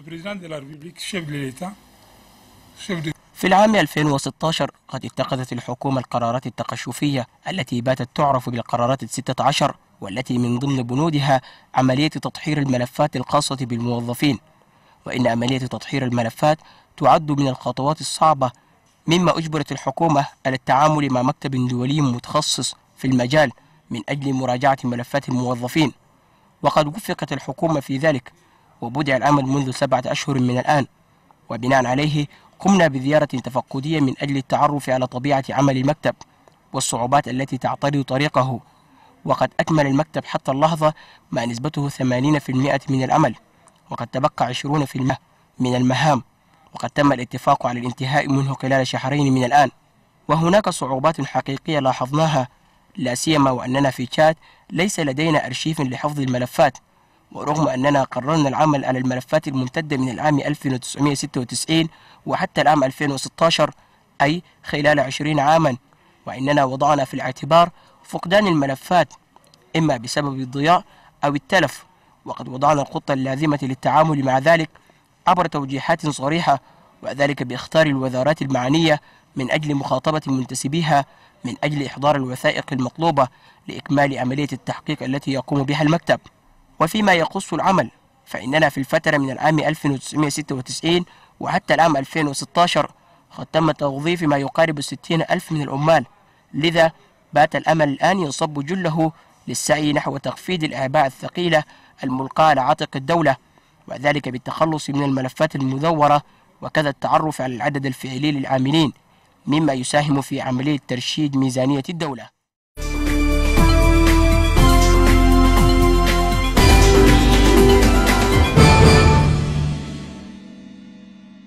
في العام 2016 قد اتخذت الحكومة القرارات التقشفية التي باتت تعرف بالقرارات الستة عشر والتي من ضمن بنودها عملية تطهير الملفات الخاصة بالموظفين وإن عملية تطهير الملفات تعد من الخطوات الصعبة مما أجبرت الحكومة على التعامل مع مكتب دولي متخصص في المجال من أجل مراجعة ملفات الموظفين وقد وفقت الحكومة في ذلك وبدع العمل منذ سبعة أشهر من الآن وبناء عليه قمنا بزيارة تفقدية من أجل التعرف على طبيعة عمل المكتب والصعوبات التي تعترض طريقه وقد أكمل المكتب حتى اللحظة ما نسبته 80% من العمل وقد تبقى 20% من المهام وقد تم الاتفاق على الانتهاء منه خلال شهرين من الآن وهناك صعوبات حقيقية لاحظناها لا سيما وأننا في تشاد ليس لدينا أرشيف لحفظ الملفات ورغم أننا قررنا العمل على الملفات الممتدة من العام 1996 وحتى العام 2016 أي خلال 20 عاما وإننا وضعنا في الاعتبار فقدان الملفات إما بسبب الضياء أو التلف وقد وضعنا الخطة اللازمة للتعامل مع ذلك عبر توجيهات صريحة وذلك باختار الوزارات المعنية من أجل مخاطبة منتسبيها من أجل إحضار الوثائق المطلوبة لإكمال عملية التحقيق التي يقوم بها المكتب وفيما يخص العمل فإننا في الفترة من العام 1996 وحتى العام 2016 قد تم توظيف ما يقارب 60 ألف من العمال لذا بات الأمل الآن ينصب جله للسعي نحو تخفيض الأعباء الثقيلة الملقاة على عاتق الدولة وذلك بالتخلص من الملفات المدورة وكذا التعرف على العدد الفعلي للعاملين مما يساهم في عملية ترشيد ميزانية الدولة